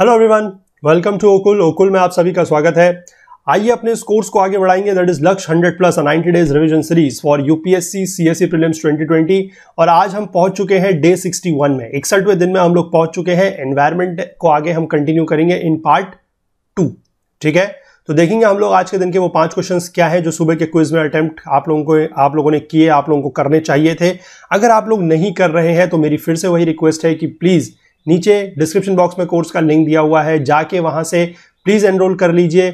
hello everyone welcome to Okul Okul में आप सभी का स्वागत है आइए अपने इस कोर्स को आगे बढ़ाएंगे that is Lakshya 100 plus 90 days revision series for UPSC CSE prelims 2020 और आज हम पहुंच चुके हैं डे 61 में इकसठवें दिन में हम लोग पहुंच चुके हैं एनवायरमेंट को आगे हम कंटिन्यू करेंगे इन पार्ट टू ठीक है तो देखेंगे हम लोग आज के दिन के वो पांच क्वेश्चंस क्या है जो सुबह के क्विज में अटेम्प्ट आप लोगों को आप लोगों ने किए आप लोगों को करने चाहिए थे अगर आप लोग नहीं कर रहे हैं तो मेरी फिर से वही रिक्वेस्ट है कि प्लीज़ नीचे डिस्क्रिप्शन बॉक्स में कोर्स का लिंक दिया हुआ है जाके वहाँ से प्लीज़ एनरोल कर लीजिए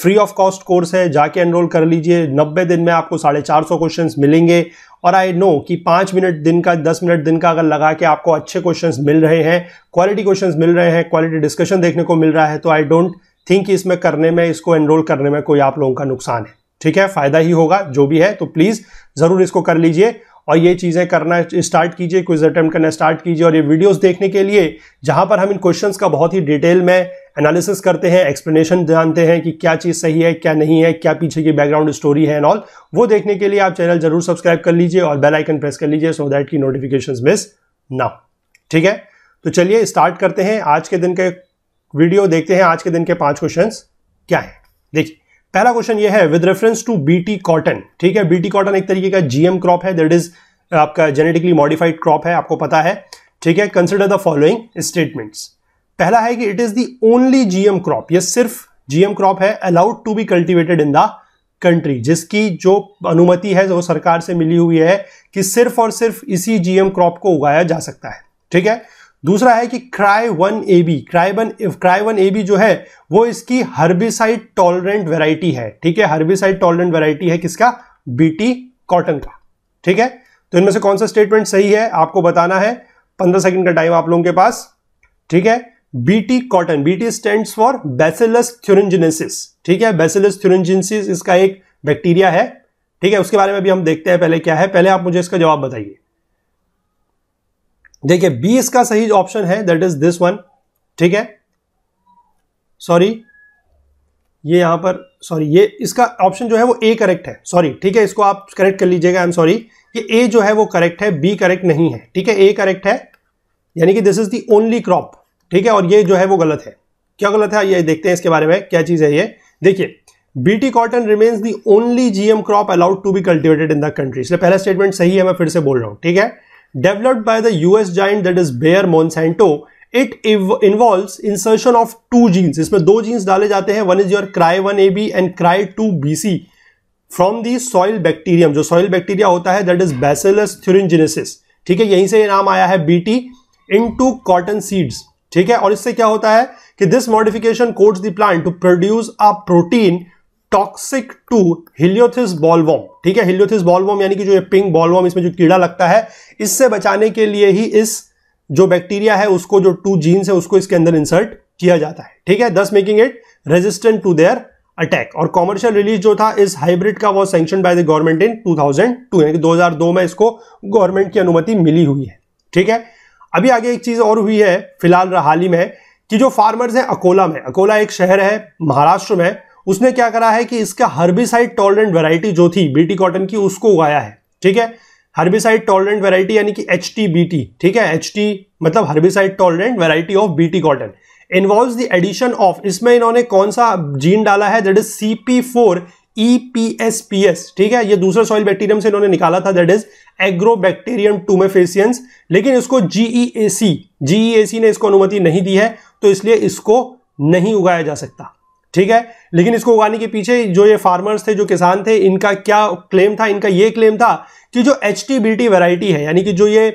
फ्री ऑफ कॉस्ट कोर्स है जाके एनरोल कर लीजिए नब्बे दिन में आपको साढ़े चार सौ क्वेश्चन मिलेंगे और आई नो कि पाँच मिनट दिन का दस मिनट दिन का अगर लगा के आपको अच्छे क्वेश्चन मिल रहे हैं क्वालिटी क्वेश्चन मिल रहे हैं क्वालिटी डिस्कशन देखने को मिल रहा है तो आई डोंट थिंक इसमें करने में इसको एनरोल करने में कोई आप लोगों का नुकसान है ठीक है फ़ायदा ही होगा जो भी है तो प्लीज़ ज़रूर इसको कर लीजिए और ये चीज़ें करना स्टार्ट कीजिए क्विज अटैम्प्ट करना स्टार्ट कीजिए और ये वीडियोस देखने के लिए जहाँ पर हम इन क्वेश्चंस का बहुत ही डिटेल में एनालिसिस करते हैं एक्सप्लेनेशन जानते हैं कि क्या चीज़ सही है क्या नहीं है क्या पीछे की बैकग्राउंड स्टोरी है एंड ऑल वो देखने के लिए आप चैनल जरूर सब्सक्राइब कर लीजिए और बेलाइकन प्रेस कर लीजिए सो दैट की नोटिफिकेशन मिस ना ठीक है तो चलिए स्टार्ट करते हैं आज के दिन के वीडियो देखते हैं आज के दिन के पांच क्वेश्चन क्या है देखिए पहला क्वेश्चन ये है with reference to BT cotton ठीक है बीटी कॉटन एक तरीके का जीएम क्रॉप है दैट इज आपका जेनेटिकली मॉडिफाइड क्रॉप है आपको पता है ठीक है कंसिडर द फॉलोइंग स्टेटमेंट्स पहला है कि it is the only GM crop ये सिर्फ जीएम क्रॉप है allowed to be cultivated in the country जिसकी जो अनुमति है वो सरकार से मिली हुई है कि सिर्फ और सिर्फ इसी जीएम क्रॉप को उगाया जा सकता है ठीक है दूसरा है कि cry one A B cry one cry one A B जो है वो इसकी हर्बिसाइड टॉलरेंट वेराइटी है ठीक है हर्बिसाइड टॉलरेंट वेराइटी है किसका बीटी कॉटन का ठीक है तो इनमें से कौन सा स्टेटमेंट सही है आपको बताना है पंद्रह सेकंड का टाइम आप लोगों के पास ठीक है BT cotton BT stand for bacillus thuringiensis ठीक है बेसिलस थ्यूरेंजिनेसिस इसका एक बैक्टीरिया है ठीक है उसके बारे में भी हम देखते हैं पहले क्या है पहले आप मुझे इसका जवाब बताइए देखिए बी इसका सही ऑप्शन है दैट इज दिस वन ठीक है सॉरी ये यहां पर सॉरी ये इसका ऑप्शन जो है वो ए करेक्ट है सॉरी ठीक है इसको आप करेक्ट कर लीजिएगा आई एम सॉरी कि ए जो है वो करेक्ट है बी करेक्ट नहीं है ठीक है ए करेक्ट है यानी कि this is the only crop ठीक है और ये जो है वो गलत है क्या गलत है ये देखते हैं इसके बारे में क्या चीज़ है ये देखिए BT cotton remains the only GM crop allowed to be cultivated in the country इसलिए पहला स्टेटमेंट सही है मैं फिर से बोल रहा हूं ठीक है developed by the US giant that is Bayer Monsanto it involve insertion of two genes इसमें दो जीन्स डाले जाते हैं one is your cry one A B and cry two B C from the soil bacterium जो soil bacteria होता है that is बैसेलस thuringiensis ठीक है यहीं से ये नाम आया है बीटी टू कॉटन सीड्स ठीक है और इससे क्या होता है कि this modification codes the plant to produce a protein toxic to heliothis bollworm ठीक है हिलियोथिस बॉलवॉम यानी कि जो ये पिंक बॉलवॉम इसमें जो कीड़ा लगता है इससे बचाने के लिए ही इस जो बैक्टीरिया है उसको जो टू जीन्स है उसको इसके अंदर इंसर्ट किया जाता है ठीक है thus making it resistant to their attack और कॉमर्शियल रिलीज जो था इस हाइब्रिड का वो sanction by the government in 2002 यानी कि 2002 में इसको गवर्नमेंट की अनुमति मिली हुई है ठीक है अभी आगे एक चीज और हुई है फिलहाल हाल ही में कि जो फार्मर्स हैं अकोला में अकोला एक शहर है महाराष्ट्र में उसने क्या करा है कि इसका हर्बिसाइड टॉलरेंट वेराइटी जो थी बीटी कॉटन की उसको उगाया है ठीक है हर्बिसाइड टॉलरेंट वेराइटी यानी कि एच ठीक है एच मतलब herbicide tolerant variety of BT cotton involve the addition of इसमें इन्होंने कौन सा जीन डाला है that is C P four E P P S S ठीक है ये दूसरे सॉइल बैक्टीरियम से इन्होंने निकाला था दैट इज एग्रोबैक्टीरियम टूमेफेसियंस लेकिन इसको ए सी ए सी ने इसको अनुमति नहीं दी है तो इसलिए इसको नहीं उगाया जा सकता ठीक है लेकिन इसको उगाने के पीछे जो ये फार्मर्स थे जो किसान थे इनका क्या क्लेम था इनका ये क्लेम था कि जो H T B T variety है यानी कि जो ये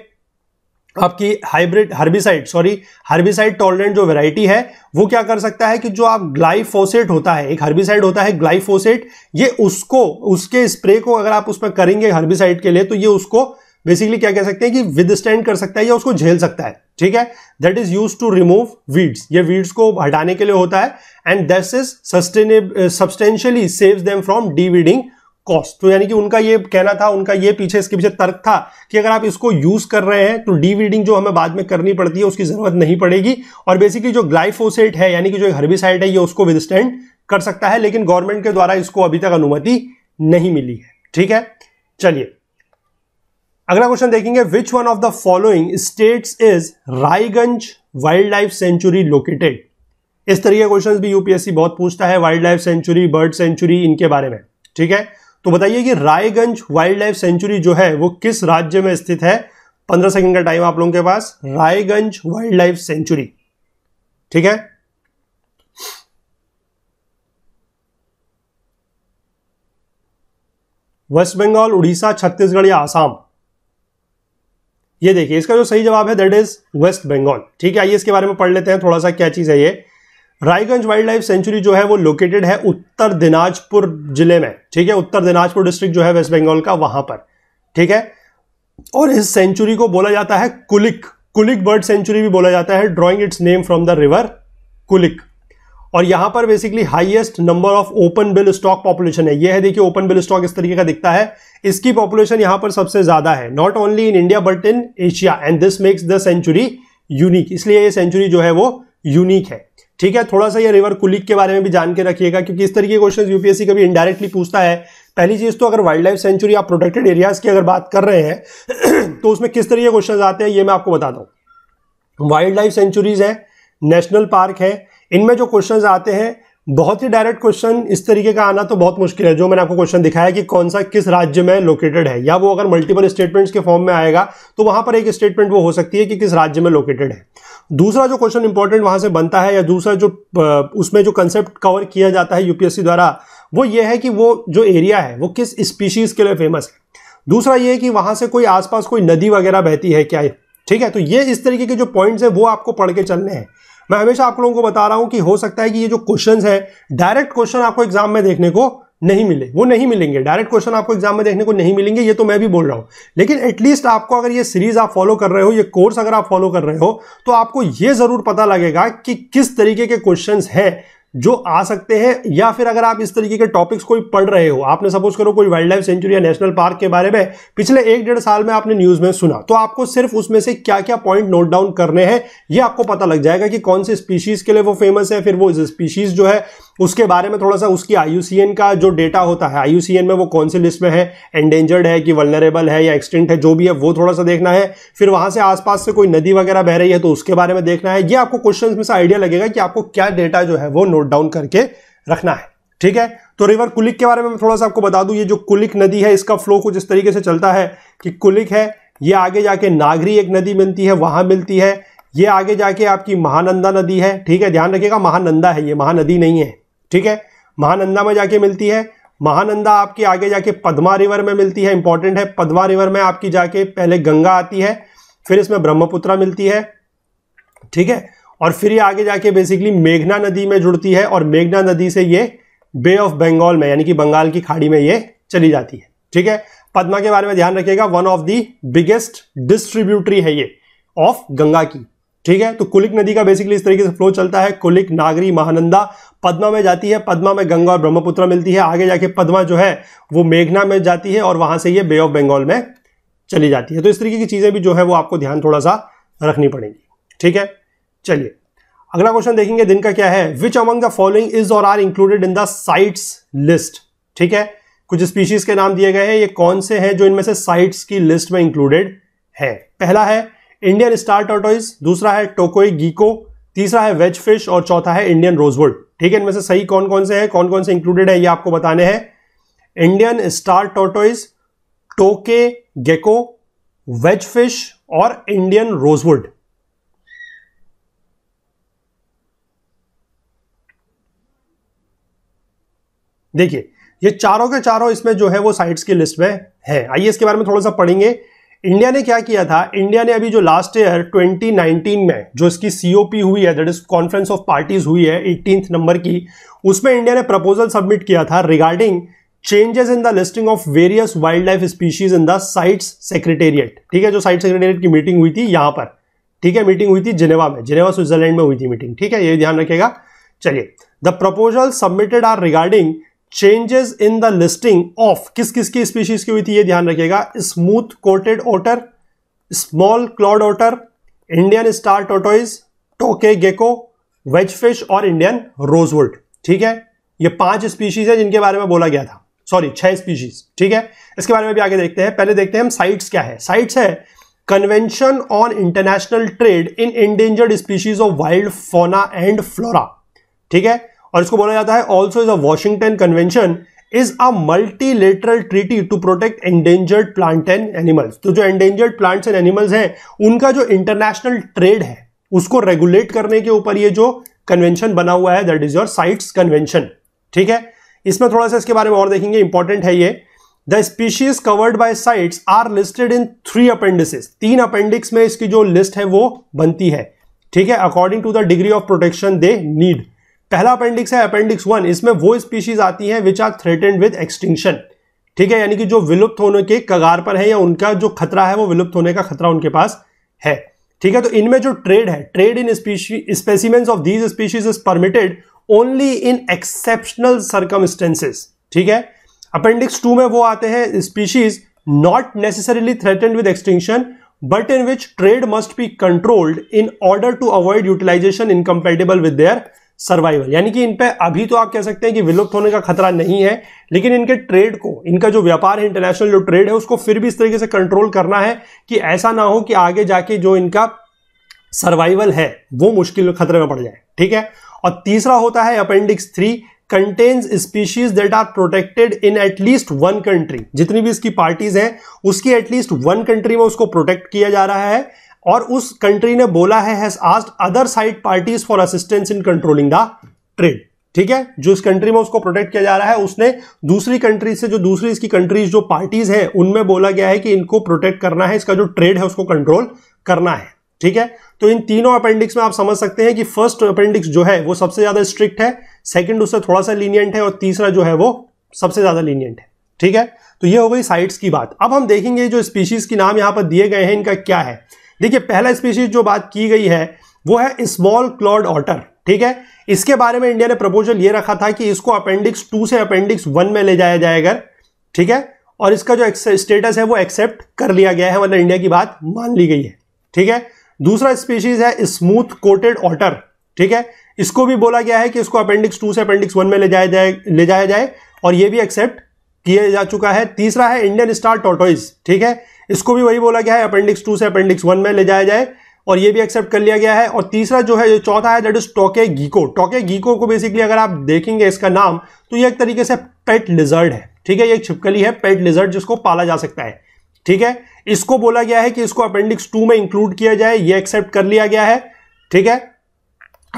आपकी hybrid herbicide sorry herbicide tolerant जो वैरायटी है वो क्या कर सकता है कि जो आप ग्लाइफोसेट होता है एक हर्बिसाइड होता है ग्लाइफोसेट ये उसको उसके स्प्रे को अगर आप उसमें करेंगे हर्बिसाइड के लिए तो ये उसको बेसिकली क्या कह सकते हैं कि विद स्टैंड कर सकता है या उसको झेल सकता है ठीक है that is use to remove weeds ये वीड्स को हटाने के लिए होता है and that is sustainable substantially saves them from deweeding cost तो यानी कि उनका ये कहना था उनका ये पीछे इसके पीछे तर्क था कि अगर आप इसको यूज कर रहे हैं तो डीवीडिंग जो हमें बाद में करनी पड़ती है उसकी जरूरत नहीं पड़ेगी और बेसिकली जो ग्लाइफोसेट है यानी कि जो हर्बिसाइड है ये उसको विदस्टैंड कर सकता है लेकिन गवर्नमेंट के द्वारा इसको अभी तक अनुमति नहीं मिली है ठीक है चलिए अगला क्वेश्चन देखेंगे which one of the following states is Raiganj wild life sanctuary located इस तरीके क्वेश्चन भी यूपीएससी बहुत पूछता है wild life sanctuary bird sanctuary इनके बारे में ठीक है तो बताइए कि रायगंज वाइल्ड लाइफ सेंचुरी जो है वो किस राज्य में स्थित है पंद्रह सेकंड का टाइम आप लोगों के पास रायगंज वाइल्ड लाइफ सेंचुरी ठीक है वेस्ट बंगाल उड़ीसा छत्तीसगढ़ या आसाम ये देखिए इसका जो सही जवाब है दैट इज वेस्ट बंगाल ठीक है आइए इसके बारे में पढ़ लेते हैं थोड़ा सा क्या चीज है ये रायगंज वाइल्ड लाइफ सेंचुरी जो है वो लोकेटेड है उत्तर दिनाजपुर जिले में ठीक है उत्तर दिनाजपुर डिस्ट्रिक्ट जो है वेस्ट बंगाल का वहां पर ठीक है और इस सेंचुरी को बोला जाता है कुलिक कुलिक बर्ड सेंचुरी भी बोला जाता है drawing its name from the river Kulik और यहां पर basically highest number of open bill stork population है यह है देखिए ओपन बिल स्टॉक इस तरीके का दिखता है इसकी पॉपुलेशन यहां पर सबसे ज्यादा है not only in India but in Asia and this makes the sanctuary unique इसलिए ये सेंचुरी जो है वो यूनिक है ठीक है थोड़ा सा ये रिवर कुलिक के बारे में भी जान के रखिएगा क्योंकि इस तरीके के क्वेश्चन यूपीएससी कभी इंडायरेक्टली पूछता है पहली चीज़ तो अगर वाइल्ड लाइफ सेंचुरी आप प्रोटेक्टेड एरियाज की अगर बात कर रहे हैं तो उसमें किस तरीके के क्वेश्चन आते हैं ये मैं आपको बताता हूँ वाइल्ड लाइफ सेंचुरीज है नेशनल पार्क है इनमें जो क्वेश्चन आते हैं बहुत ही डायरेक्ट क्वेश्चन इस तरीके का आना तो बहुत मुश्किल है जो मैंने आपको क्वेश्चन दिखाया कि कौन सा किस राज्य में लोकेटेड है या वो अगर मल्टीपल स्टेटमेंट्स के फॉर्म में आएगा तो वहां पर एक स्टेटमेंट वो हो सकती है कि किस राज्य में लोकेटेड है दूसरा जो क्वेश्चन इंपॉर्टेंट वहां से बनता है या दूसरा जो उसमें जो कंसेप्ट कवर किया जाता है यूपीएससी द्वारा वो ये है कि वो जो एरिया है वो किस स्पीशीज के लिए फेमस है दूसरा ये है कि वहां से कोई आसपास कोई नदी वगैरह बहती है क्या ठीक है तो ये इस तरीके के जो पॉइंट्स है वो आपको पढ़ के चलने हैं मैं हमेशा आप लोगों को बता रहा हूं कि हो सकता है कि ये जो क्वेश्चन है डायरेक्ट क्वेश्चन आपको एग्जाम में देखने को नहीं मिले वो नहीं मिलेंगे डायरेक्ट क्वेश्चन आपको एग्जाम में देखने को नहीं मिलेंगे ये तो मैं भी बोल रहा हूँ लेकिन एटलीस्ट आपको अगर ये सीरीज आप फॉलो कर रहे हो ये कोर्स अगर आप फॉलो कर रहे हो तो आपको ये जरूर पता लगेगा कि किस तरीके के क्वेश्चन है जो आ सकते हैं या फिर अगर आप इस तरीके के टॉपिक्स कोई पढ़ रहे हो आपने सपोज करो कोई वाइल्ड लाइफ सेंचुरी या नेशनल पार्क के बारे में पिछले एक डेढ़ साल में आपने न्यूज में सुना तो आपको सिर्फ उसमें से क्या क्या पॉइंट नोट डाउन करने हैं ये आपको पता लग जाएगा कि कौन से स्पीशीज के लिए वो फेमस है फिर वो स्पीशीज जो है उसके बारे में थोड़ा सा उसकी आई का जो डेटा होता है आई में वो कौन सी लिस्ट में है एंडेंजर्ड है कि वलनरेबल है या एक्सटेंट है जो भी है वो थोड़ा सा देखना है फिर वहां से आसपास से कोई नदी वगैरह बह रही है तो उसके बारे में देखना है ये आपको क्वेश्चन में से आइडिया लगेगा कि आपको क्या डेटा जो है वो नोट डाउन करके रखना है ठीक है तो रिवर कुलिक के बारे में थोड़ा सा आपको बता दूं ये जो कुलिक नदी है इसका फ्लो कुछ इस तरीके से चलता है कि कुलिक है ये आगे जाके नागरी एक नदी मिलती है वहां मिलती है ये आगे जाके आपकी महानंदा नदी है ठीक है ध्यान रखिएगा महानंदा है ये महानदी नहीं है ठीक है महानंदा में जाके मिलती है महानंदा आपकी आगे जाके पदमा रिवर में मिलती है इंपॉर्टेंट है पदमा रिवर में आपकी जाके पहले गंगा आती है फिर इसमें ब्रह्मपुत्रा मिलती है ठीक है और फिर ये आगे जाके बेसिकली मेघना नदी में जुड़ती है और मेघना नदी से ये बे ऑफ बंगाल में यानी कि बंगाल की खाड़ी में ये चली जाती है ठीक है पदमा के बारे में ध्यान रखिएगा one of the biggest distributary है ये ऑफ गंगा की ठीक है तो कुलिक नदी का बेसिकली इस तरीके से फ्लो चलता है कुलिक नागरी महानंदा पद्मा में जाती है पद्मा में गंगा और ब्रह्मपुत्र मिलती है आगे जाके पद्मा जो है वो मेघना में जाती है और वहां से ये बे ऑफ बंगाल में चली जाती है तो इस तरीके की चीजें भी जो है वो आपको ध्यान थोड़ा सा रखनी पड़ेगी ठीक है चलिए अगला क्वेश्चन देखेंगे दिन का क्या है which among the following is or are included in the CITES list ठीक है कुछ स्पीशीज के नाम दिए गए हैं ये कौन से हैं जो इनमें से साइट्स की लिस्ट में इंक्लूडेड है पहला है इंडियन स्टार टर्टोइज दूसरा है टोकोई गीको तीसरा है वेज फिश और चौथा है इंडियन रोजवुड ठीक है इनमें से सही कौन कौन से हैं कौन कौन से इंक्लूडेड है ये आपको बताने हैं Indian star tortoise tokay gecko wedge fish और इंडियन रोजवुड देखिए ये चारों के चारों इसमें जो है वो साइट्स की लिस्ट में है आइए इसके बारे में थोड़ा सा पढ़ेंगे इंडिया ने क्या किया था इंडिया ने अभी जो लास्ट ईयर 2019 में जो इसकी सीओपी हुई है that is conference of parties हुई है एटीन नंबर की उसमें इंडिया ने प्रपोजल सबमिट किया था regarding changes in the listing of various wild life species in the CITES secretariat ठीक है जो साइट सेक्रेटेरिएट की मीटिंग हुई थी यहां पर ठीक है मीटिंग हुई थी जिनेवा में जिनेवा स्विट्जरलैंड में हुई थी मीटिंग ठीक है ये ध्यान रखेगा चलिए the proposal submitted are regarding changes in the listing of किस किस की स्पीशीज की हुई थी ये ध्यान रखिएगा smooth coated otter small clawed otter Indian star tortoise tokay gecko wedge fish और इंडियन रोजवुड ठीक है ये पांच स्पीशीज है जिनके बारे में बोला गया था सॉरी छह स्पीशीज ठीक है इसके बारे में भी आगे देखते हैं पहले देखते हैं हम साइट्स क्या है साइट्स है convention on international trade in endangered species of wild fauna and flora ठीक है और इसको बोला जाता है also is a Washington convention is a multilateral treaty to protect endangered plant and animals तो जो एंडेंजर्ड प्लांट्स एंड एनिमल्स हैं उनका जो इंटरनेशनल ट्रेड है उसको रेगुलेट करने के ऊपर ये जो कन्वेंशन बना हुआ है that is your CITES convention ठीक है इसमें थोड़ा सा इसके बारे में और देखेंगे इंपॉर्टेंट है ये the species covered by CITES are listed in three appendices तीन अपेंडिक्स में इसकी जो लिस्ट है वो बनती है ठीक है according to the degree of protection they need पहला अपेंडिक्स है अपेंडिक्स वन इसमें वो स्पीशीज आती हैं which are threatened with extinction ठीक है यानी कि जो विलुप्त होने के कगार पर है या उनका जो खतरा है वो विलुप्त होने का खतरा उनके पास है ठीक है तो इनमें जो ट्रेड है trade in specimens of these species is permitted only in exceptional circumstances ठीक है अपेंडिक्स टू में वो आते हैं species not necessarily threatened with extinction but in which trade must be controlled in order to avoid utilization incompatible with their survival यानी कि इन पे अभी तो आप कह सकते हैं कि विलुप्त होने का खतरा नहीं है लेकिन इनके ट्रेड को इनका जो व्यापार है इंटरनेशनल जो ट्रेड है उसको फिर भी इस तरीके से कंट्रोल करना है कि ऐसा ना हो कि आगे जाके जो इनका सर्वाइवल है वो मुश्किल खतरे में पड़ जाए ठीक है और तीसरा होता है appendix three contains species that are protected in at least one country जितनी भी इसकी पार्टीज हैं उसकी एटलीस्ट वन कंट्री में उसको प्रोटेक्ट किया जा रहा है और उस कंट्री ने बोला है has asked other CITES parties for assistance in controlling the trade ठीक है जो इस कंट्री में उसको प्रोटेक्ट किया जा रहा है उसने दूसरी कंट्री से जो दूसरी इसकी कंट्रीज जो पार्टीज है उनमें बोला गया है कि इनको प्रोटेक्ट करना है इसका जो ट्रेड है उसको कंट्रोल करना है ठीक है तो इन तीनों अपेंडिक्स में आप समझ सकते हैं कि फर्स्ट अपेंडिक्स जो है वो सबसे ज्यादा स्ट्रिक्ट है सेकंड उससे थोड़ा सा लीनियंट है और तीसरा जो है वो सबसे ज्यादा लीनियंट है ठीक है तो ये हो गई साइट्स की बात अब हम देखेंगे जो स्पीशीज के नाम यहां पर दिए गए हैं इनका क्या है देखिए पहला स्पीशीज जो बात की गई है वो है स्मॉल क्लॉड ऑटर ठीक है इसके बारे में इंडिया ने प्रपोजल ये रखा था कि इसको अपेंडिक्स टू से अपेंडिक्स वन में ले जाया जाएगा ठीक है और इसका जो स्टेटस है वो एक्सेप्ट कर लिया गया है मतलब इंडिया की बात मान ली गई है ठीक है दूसरा स्पीशीज है स्मूथ कोटेड ऑटर ठीक है इसको भी बोला गया है कि इसको अपेंडिक्स टू से अपेंडिक्स वन में ले जाया जाए ले जाया जाए और ये भी एक्सेप्ट किया जा चुका है तीसरा है इंडियन स्टार टोटोइज ठीक है इसको भी वही बोला गया है अपेंडिक्स टू से अपेंडिक्स वन में ले जाया जाए और ये भी एक्सेप्ट कर लिया गया है और तीसरा जो है जो चौथा है दैट इज टोके गीको टोके गीको को बेसिकली अगर आप देखेंगे इसका नाम तो ये एक तरीके से पेट लिजर्ड है ठीक है ये एक छिपकली है पेट लिजर्ड जिसको पाला जा सकता है ठीक है इसको बोला गया है कि इसको अपेंडिक्स टू में इंक्लूड किया जाए ये एक्सेप्ट कर लिया गया है ठीक है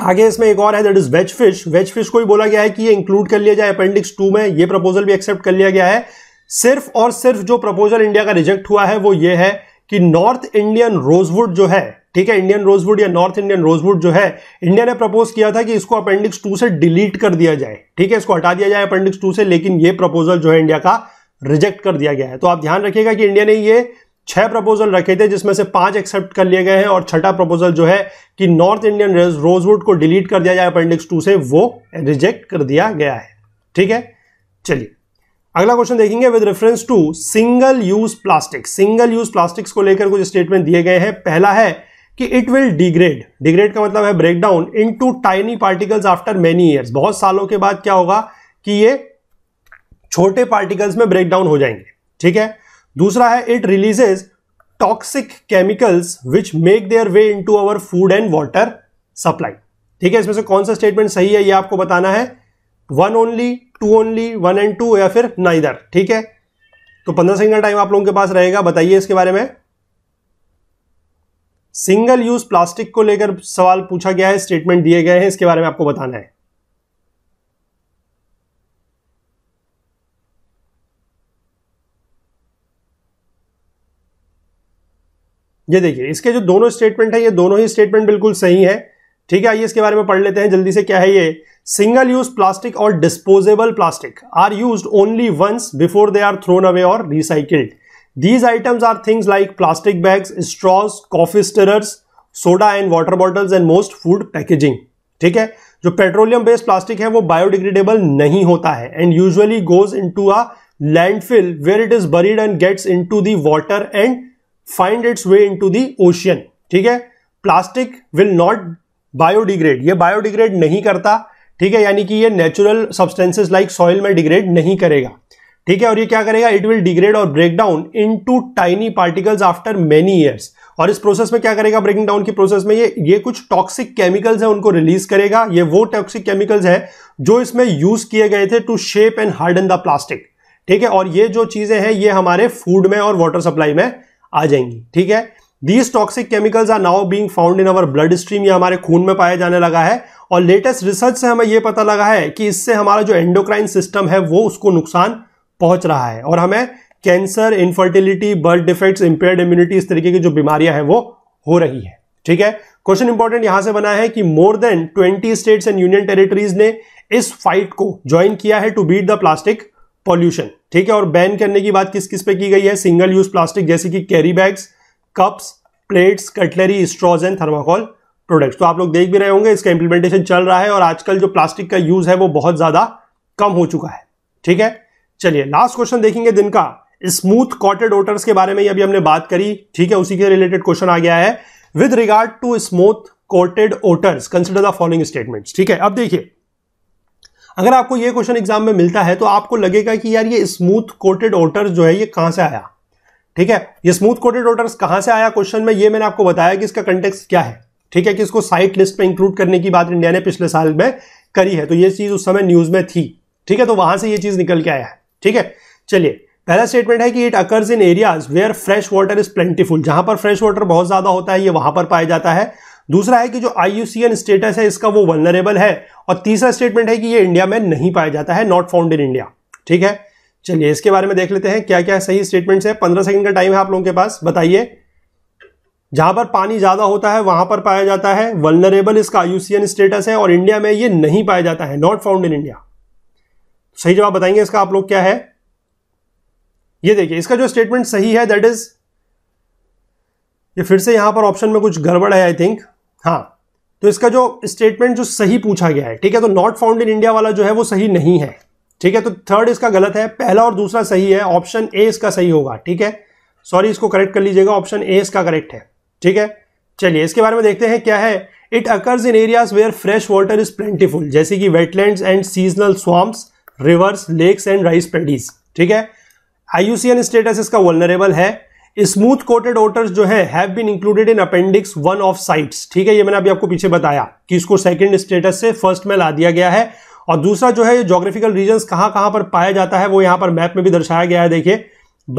आगे इसमें एक और है that is wedgefish wedgefish को भी बोला गया है कि ये इंक्लूड कर लिया जाए अपेंडिक्स टू में ये प्रपोजल भी एक्सेप्ट कर लिया गया है सिर्फ और सिर्फ जो प्रपोजल इंडिया का रिजेक्ट हुआ है वो ये है कि नॉर्थ इंडियन रोजवुड जो है ठीक है इंडियन रोजवुड या नॉर्थ इंडियन रोजवुड जो है इंडिया ने प्रपोज किया था कि इसको अपेंडिक्स टू से डिलीट कर दिया जाए ठीक है इसको हटा दिया जाए अपेंडिक्स टू से लेकिन ये प्रपोजल जो है इंडिया का रिजेक्ट कर दिया गया है तो आप ध्यान रखिएगा कि इंडिया ने ये छह प्रपोजल रखे थे जिसमें से पांच एक्सेप्ट कर लिए गए हैं और छठा प्रपोजल जो है कि नॉर्थ इंडियन रोजवुड को डिलीट कर दिया जाए अपेंडिक्स टू से वो रिजेक्ट कर दिया गया है ठीक है चलिए अगला क्वेश्चन देखेंगे with reference to single use plastic single use plastics को लेकर कुछ स्टेटमेंट दिए गए हैं पहला है कि इट विल डिग्रेड डिग्रेड का मतलब है break down into tiny particles after many years बहुत सालों के बाद क्या होगा कि ये छोटे पार्टिकल्स में ब्रेक डाउन हो जाएंगे ठीक है दूसरा है it releases toxic chemicals which make their way into our food and water supply ठीक है इसमें से कौन सा स्टेटमेंट सही है ये आपको बताना है one only two only one and two या फिर नाइदर ठीक है तो पंद्रह सेकंड टाइम आप लोगों के पास रहेगा बताइए इसके बारे में सिंगल यूज प्लास्टिक को लेकर सवाल पूछा गया है स्टेटमेंट दिए गए हैं इसके बारे में आपको बताना है ये देखिए इसके जो दोनों स्टेटमेंट है ये दोनों ही स्टेटमेंट बिल्कुल सही है ठीक है आइए इसके बारे में पढ़ लेते हैं जल्दी से क्या है ये सिंगल यूज प्लास्टिक और disposable plastic are used only once before they are thrown away और recycled these items are things like plastic bags straws coffee stirrers soda and water bottles and most food packaging ठीक है जो petroleum based plastic है वो biodegradable नहीं होता है and usually goes into a landfill where it is buried and gets into the water and find its way into the ocean ठीक है प्लास्टिक विल नॉट बायोडिग्रेड ये biodegrade नहीं करता ठीक है यानी कि ये नेचुरल सब्सटेंसेस लाइक सॉइल में डिग्रेड नहीं करेगा ठीक है और ये क्या करेगा इट विल डिग्रेड और break down into tiny particles after many years और इस प्रोसेस में क्या करेगा ब्रेकिंग डाउन की प्रोसेस में ये ये कुछ टॉक्सिक केमिकल्स हैं उनको रिलीज करेगा ये वो टॉक्सिक केमिकल्स है जो इसमें यूज किए गए थे to shape and harden the plastic ठीक है और ये जो चीजें हैं ये हमारे फूड में और वाटर सप्लाई में आ जाएंगी ठीक है these toxic chemicals are now being found in our bloodstream ये हमारे खून में पाया जाने लगा है और लेटेस्ट रिसर्च से हमें यह पता लगा है कि इससे हमारा जो एंडोक्राइन सिस्टम है वो उसको नुकसान पहुंच रहा है और हमें cancer infertility birth defects impaired immunity इस तरीके की जो बीमारियां हैं वो हो रही है ठीक है क्वेश्चन इंपॉर्टेंट यहां से बना है कि more than twenty states and union territories ने इस फाइट को ज्वाइन किया है to beat the plastic pollution ठीक है और बैन करने की बात किस किस पे की गई है सिंगल यूज प्लास्टिक जैसे कि carry bags cups plates cutlery straws and thermocol products तो आप लोग देख भी रहे होंगे इसका इंप्लीमेंटेशन चल रहा है और आजकल जो प्लास्टिक का यूज है वो बहुत ज्यादा कम हो चुका है ठीक है चलिए लास्ट क्वेश्चन देखेंगे दिन का स्मूथ कॉटेड ओटर्स के बारे में अभी हमने बात करी ठीक है उसी के रिलेटेड क्वेश्चन आ गया है with regard to smooth coated otters consider the following statement ठीक है अब देखिए अगर आपको ये क्वेश्चन एग्जाम में मिलता है तो आपको लगेगा कि यार ये स्मूथ कोटेड ओटर्स जो है ये कहां से आया ठीक है ये स्मूथ कोटेड ओटर्स कहां से आया क्वेश्चन में ये मैंने आपको बताया कि इसका कंटेक्स क्या है ठीक है कि इसको साइट लिस्ट में इंक्लूड करने की बात इंडिया ने पिछले साल में करी है तो ये चीज़ उस समय न्यूज़ में थी ठीक है तो वहां से ये चीज़ निकल के आया है ठीक है चलिए पहला स्टेटमेंट है कि it occurs in areas where fresh water is plentiful जहां पर फ्रेश वाटर बहुत ज्यादा होता है ये वहां पर पाया जाता है दूसरा है कि जो आई स्टेटस है इसका वो वनरेबल है और तीसरा स्टेटमेंट है कि ये इंडिया में नहीं पाया जाता है नॉट फाउंड इन इंडिया ठीक है चलिए इसके बारे में देख लेते हैं क्या क्या सही स्टेटमेंट्स है पंद्रह सेकंड का टाइम है आप लोगों के पास बताइए जहां पर पानी ज्यादा होता है वहां पर पाया जाता है वलनरेबल इसका आयुसियन स्टेटस है और इंडिया में ये नहीं पाया जाता है नॉट फाउंड इन इंडिया सही जवाब बताएंगे इसका आप लोग क्या है ये देखिए इसका जो स्टेटमेंट सही है दैट इज ये फिर से यहां पर ऑप्शन में कुछ गड़बड़ है आई थिंक हाँ तो इसका जो स्टेटमेंट जो सही पूछा गया है ठीक है तो नॉट फाउंड इन इंडिया वाला जो है वो सही नहीं है ठीक है तो थर्ड इसका गलत है पहला और दूसरा सही है ऑप्शन ए इसका सही होगा ठीक है सॉरी इसको करेक्ट कर लीजिएगा ऑप्शन ए इसका करेक्ट है ठीक है चलिए इसके बारे में देखते हैं क्या है it occurs in areas where fresh water is plentiful जैसे कि wetland and seasonal swamps rivers lakes and rice paddies ठीक है आईयूसीएन स्टेटस इसका वल्नरेबल है स्मूथ कोटेड वोटर्स जो है have been included in appendix one of CITES ठीक है ये मैंने अभी आपको पीछे बताया कि इसको सेकंड स्टेटस से फर्स्ट में ला दिया गया है और दूसरा जो है ये जोग्राफिकल रीजन कहां कहां पर पाया जाता है वो यहां पर मैप में भी दर्शाया गया है देखिए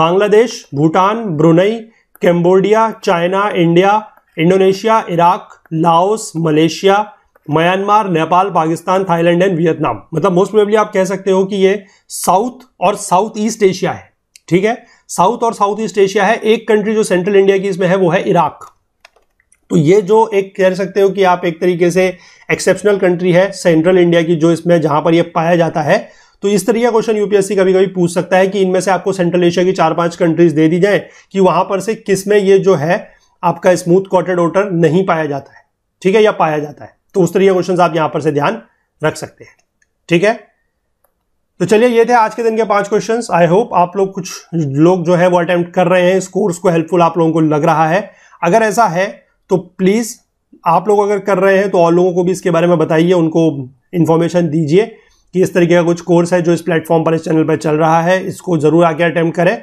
Bangladesh Bhutan Brunei Cambodia China India Indonesia Iraq Laos Malaysia Myanmar Nepal Pakistan Thailand and Vietnam मतलब मोस्ट प्रोबेबली आप कह सकते हो कि ये साउथ और साउथ ईस्ट एशिया है ठीक है साउथ और साउथ ईस्ट एशिया है एक कंट्री जो सेंट्रल इंडिया की इसमें है वो है इराक तो ये जो एक कह सकते हो कि आप एक तरीके से एक्सेप्शनल कंट्री है सेंट्रल इंडिया की जो इसमें जहां पर ये पाया जाता है तो इस तरीके क्वेश्चन यूपीएससी कभी कभी पूछ सकता है कि इनमें से आपको सेंट्रल एशिया की चार पांच कंट्रीज दे दी जाए कि वहां पर से किस में ये जो है आपका स्मूथ कॉटेड ऑर्डर नहीं पाया जाता है ठीक है या पाया जाता है तो उस तरीके क्वेश्चन आप यहां पर से ध्यान रख सकते हैं ठीक है तो चलिए ये थे आज के दिन के पांच क्वेश्चन आई होप आप लोग कुछ लोग जो है वो अटेम्प्ट कर रहे हैं इस कोर्स को हेल्पफुल आप लोगों को लग रहा है अगर ऐसा है तो प्लीज़ आप लोग अगर कर रहे हैं तो और लोगों को भी इसके बारे में बताइए उनको इन्फॉर्मेशन दीजिए कि इस तरीके का कुछ कोर्स है जो इस प्लेटफॉर्म पर इस चैनल पर चल रहा है इसको जरूर आके अटेम्प्ट करें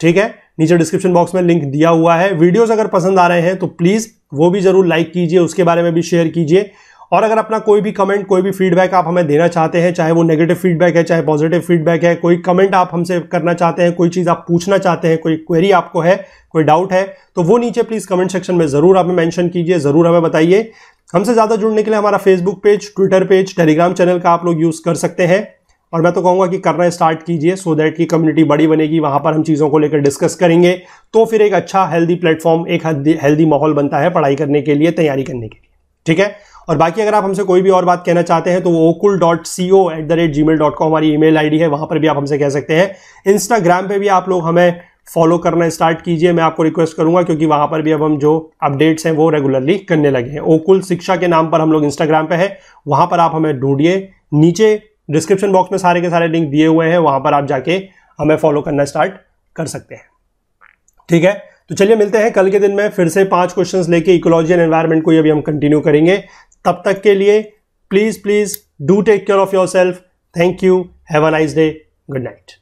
ठीक है नीचे डिस्क्रिप्शन बॉक्स में लिंक दिया हुआ है वीडियोस अगर पसंद आ रहे हैं तो प्लीज़ वो भी जरूर लाइक कीजिए उसके बारे में भी शेयर कीजिए और अगर अपना कोई भी कमेंट कोई भी फीडबैक आप हमें देना चाहते हैं चाहे वो नेगेटिव फीडबैक है चाहे पॉजिटिव फीडबैक है कोई कमेंट आप हमसे करना चाहते हैं कोई चीज़ आप पूछना चाहते हैं कोई क्वेरी आपको है कोई डाउट है तो वो नीचे प्लीज़ कमेंट सेक्शन में ज़रूर हमें मैंशन कीजिए ज़रूर हमें बताइए हमसे ज़्यादा जुड़ने के लिए हमारा Facebook page Twitter page Telegram channel का आप लोग यूज़ कर सकते हैं और मैं तो कहूँगा कि करना स्टार्ट कीजिए सो दैट की कम्युनिटी बड़ी बनेगी वहाँ पर हम चीज़ों को लेकर डिस्कस करेंगे तो फिर एक अच्छा हेल्दी प्लेटफॉर्म एक हेल्दी माहौल बनता है पढ़ाई करने के लिए तैयारी करने के लिए ठीक है और बाकी अगर आप हमसे कोई भी और बात कहना चाहते हैं तो वो ओकुल dot C O at the rate Gmail dot com हमारी ई मेल आई डी है वहाँ पर भी आप हमसे कह सकते हैं इंस्टाग्राम पर भी आप लोग हमें फॉलो करना स्टार्ट कीजिए मैं आपको रिक्वेस्ट करूंगा क्योंकि वहां पर भी अब हम जो अपडेट्स हैं वो रेगुलरली करने लगे हैं ओकुल शिक्षा के नाम पर हम लोग इंस्टाग्राम पे है वहां पर आप हमें ढूंढिए नीचे डिस्क्रिप्शन बॉक्स में सारे के सारे लिंक दिए हुए हैं वहां पर आप जाके हमें फॉलो करना स्टार्ट कर सकते हैं ठीक है तो चलिए मिलते हैं कल के दिन में फिर से पांच क्वेश्चंस लेके इकोलॉजी एंड एनवायरमेंट को अभी हम कंटिन्यू करेंगे तब तक के लिए please please do take care of yourself thank you have a nice day good night